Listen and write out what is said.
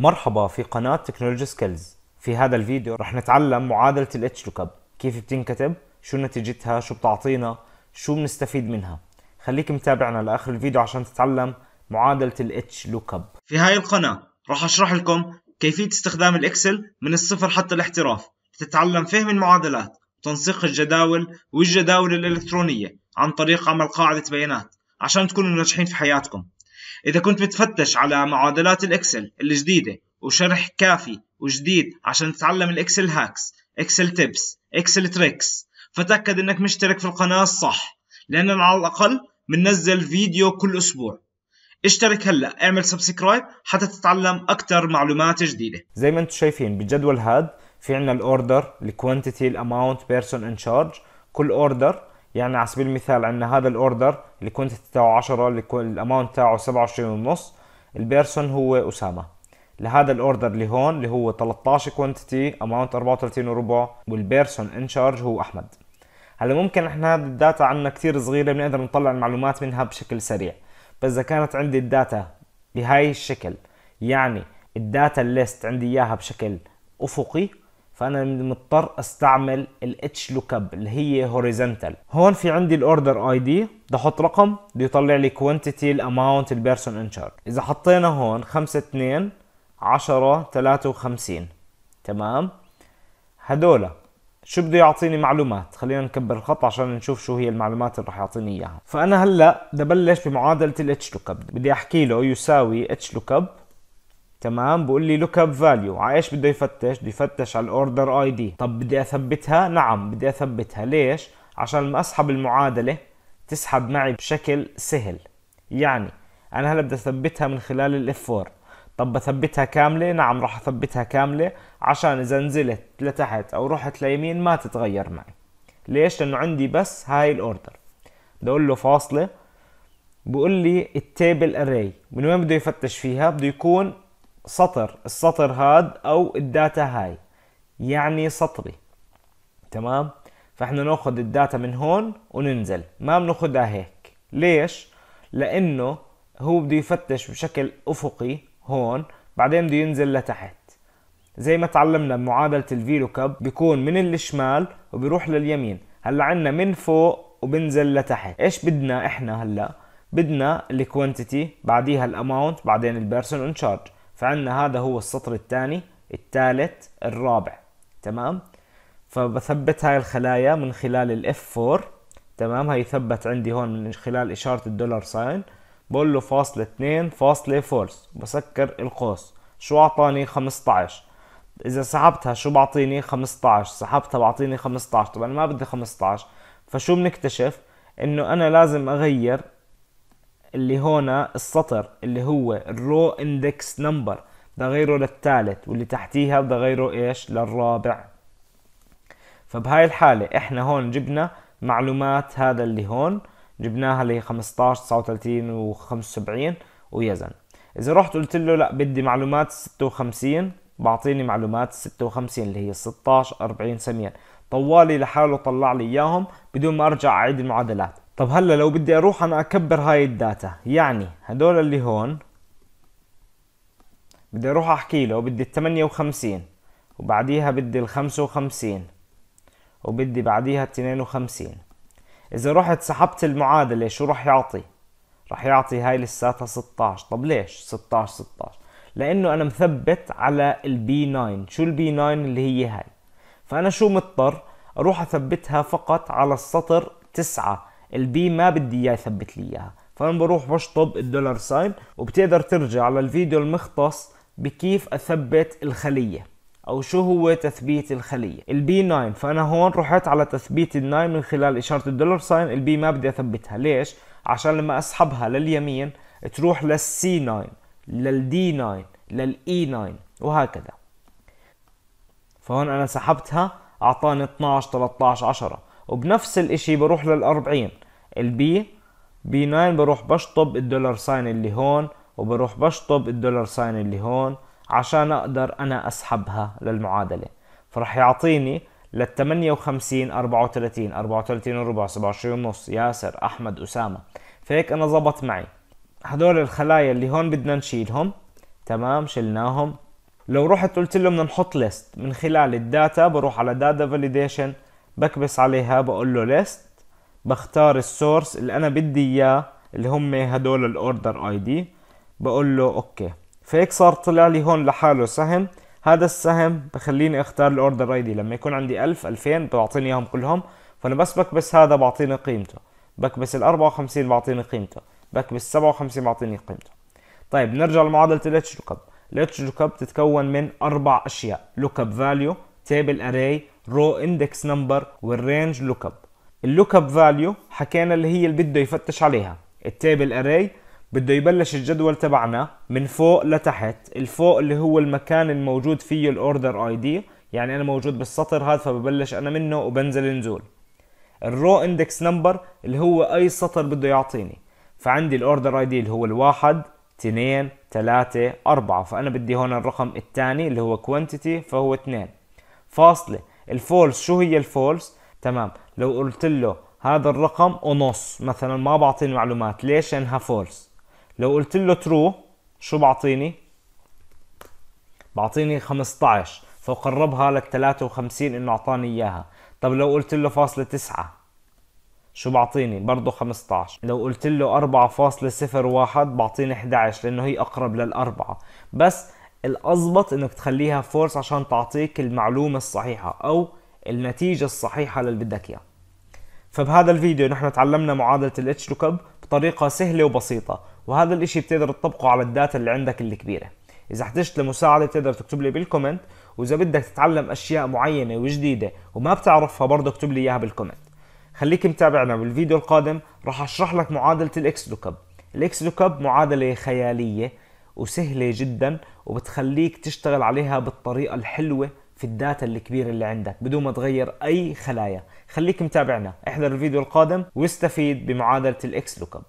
مرحبا في قناة تكنولوجي سكيلز في هذا الفيديو رح نتعلم معادلة الاتش لوكاب كيف بتنكتب شو نتيجتها شو بتعطينا شو بنستفيد منها خليك متابعنا لآخر الفيديو عشان تتعلم معادلة الاتش لوكاب في هاي القناة رح أشرح لكم كيفية استخدام الإكسل من الصفر حتى الاحتراف تتعلم فهم المعادلات وتنسيق الجداول والجداول الإلكترونية عن طريق عمل قاعدة بيانات عشان تكونوا ناجحين في حياتكم إذا كنت بتفتش على معادلات الإكسل الجديدة وشرح كافي وجديد عشان تتعلم الإكسل هاكس إكسل تيبس إكسل تريكس فتأكد إنك مشترك في القناة الصح لأننا على الأقل بننزل فيديو كل أسبوع اشترك هلا اعمل سبسكرايب حتى تتعلم اكثر معلومات جديده زي ما انتم شايفين بالجدول هذا في عندنا الاوردر الكوانتيتي الاماونت بيرسون ان شارج كل اوردر يعني على سبيل المثال عندنا هذا الاوردر الكوانتيتي تاعه 10 الاماونت تاعه 27 ونص البيرسون هو اسامه لهذا الاوردر اللي هون اللي هو 13 كوانتيتي اماونت 34 وربع والبيرسون ان شارج هو احمد هلا ممكن احنا هذه الداتا عندنا كثير صغيره بنقدر نطلع المعلومات منها بشكل سريع بس اذا كانت عندي الداتا بهاي الشكل يعني الداتا الليست عندي اياها بشكل افقي فانا مضطر استعمل الاتش لوك اب اللي هي هوريزونتال هون في عندي الاوردر اي دي بدي احط رقم بده يطلع لي كوانتيتي الاماونت البيرسون ان شارج اذا حطينا هون 5 2 10 53 تمام هدول شو بده يعطيني معلومات خلينا نكبر الخط عشان نشوف شو هي المعلومات اللي راح يعطيني اياها فانا هلا بدي ابلش بمعادله الاتش لوك اب بدي احكي له يساوي اتش لوك اب تمام بقول لي لوك اب فاليو على ايش بده يفتش بده يفتش على الاوردر اي دي طب بدي اثبتها نعم بدي اثبتها ليش عشان لما اسحب المعادله تسحب معي بشكل سهل يعني انا هلا بدي اثبتها من خلال الاف 4 طب بثبتها كامله نعم راح اثبتها كامله عشان اذا نزلت لتحت او رحت ليمين ما تتغير معي ليش لانه عندي بس هاي الاوردر بدي اقول له فاصله بقول لي التيبل اري من وين بده يفتش فيها بده يكون سطر السطر هاد او الداتا هاي يعني سطري تمام فاحنا ناخذ الداتا من هون وننزل ما بناخذها هيك ليش لانه هو بده يفتش بشكل افقي هون بعدين بده ينزل لتحت زي ما تعلمنا بمعادلة الفيلو كاب بيكون من الشمال وبيروح لليمين هلا عنا من فوق وبنزل لتحت ايش بدنا احنا هلا بدنا الكوانتيتي بعديها الاماونت بعدين البيرسون ان شارج فعندنا هذا هو السطر الثاني الثالث الرابع تمام فبثبت هاي الخلايا من خلال الاف 4 تمام هيثبت عندي هون من خلال اشارة الدولار ساين بقول له فاصلة اثنين فاصلة فورس بسكر القوس شو اعطاني 15 اذا سحبتها شو بعطيني 15 سحبتها بعطيني 15 طبعا ما بدي 15 فشو بنكتشف انه انا لازم اغير اللي هنا السطر اللي هو الرو اندكس نمبر بدي غيره للثالث واللي تحتيها بدي غيره ايش للرابع فبهاي الحالة احنا هون جبنا معلومات هذا اللي هون جبناها اللي 15 39 و 75 ويزن اذا رحت قلت له لا بدي معلومات 56 بعطيني معلومات 56 اللي هي 16 40 سمير طوالي لحاله طلع لي اياهم بدون ما ارجع اعيد المعادلات طب هلا لو بدي اروح انا اكبر هاي الداتا يعني هدول اللي هون بدي اروح احكي له بدي ال 58 وبعديها بدي ال 55 وبدي بعديها ال 52 اذا رحت سحبت المعادله شو راح يعطي راح يعطي هاي لساتها 16 طب ليش 16 16 لانه انا مثبت على البي 9 شو البي 9 اللي هي هاي فانا شو مضطر اروح اثبتها فقط على السطر 9 البي ما بدي اياه يثبت لي اياها فانا بروح بشطب الدولار ساين وبتقدر ترجع على الفيديو المختص بكيف اثبت الخليه او شو هو تثبيت الخليه البي 9 فانا هون رحت على تثبيت ال9 من خلال اشاره الدولار ساين البي ما بدي اثبتها ليش عشان لما اسحبها لليمين تروح للسي 9 للدي 9 للاي e 9 وهكذا فهون انا سحبتها اعطاني 12 13 10 وبنفس الاشي بروح لل40 البي بي 9 بروح بشطب الدولار ساين اللي هون وبروح بشطب الدولار ساين اللي هون عشان اقدر انا اسحبها للمعادلة فرح يعطيني لل 58 34 34 وربع 27 ونص ياسر احمد اسامة فهيك انا زبط معي هدول الخلايا اللي هون بدنا نشيلهم تمام شلناهم لو رحت قلت له بدنا نحط ليست من خلال الداتا بروح على داتا فاليديشن بكبس عليها بقول له ليست بختار السورس اللي انا بدي اياه اللي هم هدول الاوردر اي دي بقول له اوكي فهيك صار طلع لي هون لحاله سهم هذا السهم بخليني اختار الاوردر اي دي لما يكون عندي 1000 2000 بيعطيني اياهم كلهم فانا بس بكبس هذا بعطيني قيمته بكبس ال 54 بعطيني قيمته بكبس 57 بعطيني قيمته طيب نرجع لمعادله الاتش لوك الاتش لوك بتتكون من اربع اشياء لوك اب فاليو تيبل اري رو اندكس نمبر والرينج لوك اب اللوك اب فاليو حكينا اللي هي اللي بده يفتش عليها التابل اري بده يبلش الجدول تبعنا من فوق لتحت الفوق اللي هو المكان الموجود فيه الاوردر اي دي يعني انا موجود بالسطر هذا فببلش انا منه وبنزل نزول الرو اندكس نمبر اللي هو اي سطر بده يعطيني فعندي الاوردر اي دي اللي هو الواحد اثنين ثلاثة أربعة فأنا بدي هون الرقم الثاني اللي هو كوانتيتي فهو اثنين فاصلة الفولس شو هي الفولس تمام لو قلت له هذا الرقم ونص مثلا ما بعطيني معلومات ليش لانها فولس لو قلت له ترو شو بعطيني بعطيني 15 فقربها لك 53 انه اعطاني اياها طب لو قلت له فاصلة 9 شو بعطيني برضه 15 لو قلت له 4.01 بعطيني 11 لانه هي اقرب للاربعة بس الاضبط انك تخليها فورس عشان تعطيك المعلومة الصحيحة او النتيجة الصحيحة للي بدك إياها فبهذا الفيديو نحن تعلمنا معادلة الاتش لوك بطريقة سهلة وبسيطة وهذا الاشي بتقدر تطبقه على الداتا اللي عندك الكبيرة إذا احتجت لمساعدة بتقدر تكتب لي بالكومنت وإذا بدك تتعلم أشياء معينة وجديدة وما بتعرفها برضه اكتب لي إياها بالكومنت خليك متابعنا بالفيديو القادم راح أشرح لك معادلة الإكس لوك الإكس لوك معادلة خيالية وسهلة جدا وبتخليك تشتغل عليها بالطريقة الحلوة في الداتا الكبيره اللي عندك بدون ما تغير اي خلايا خليك متابعنا احضر الفيديو القادم واستفيد بمعادله الاكس لوك اب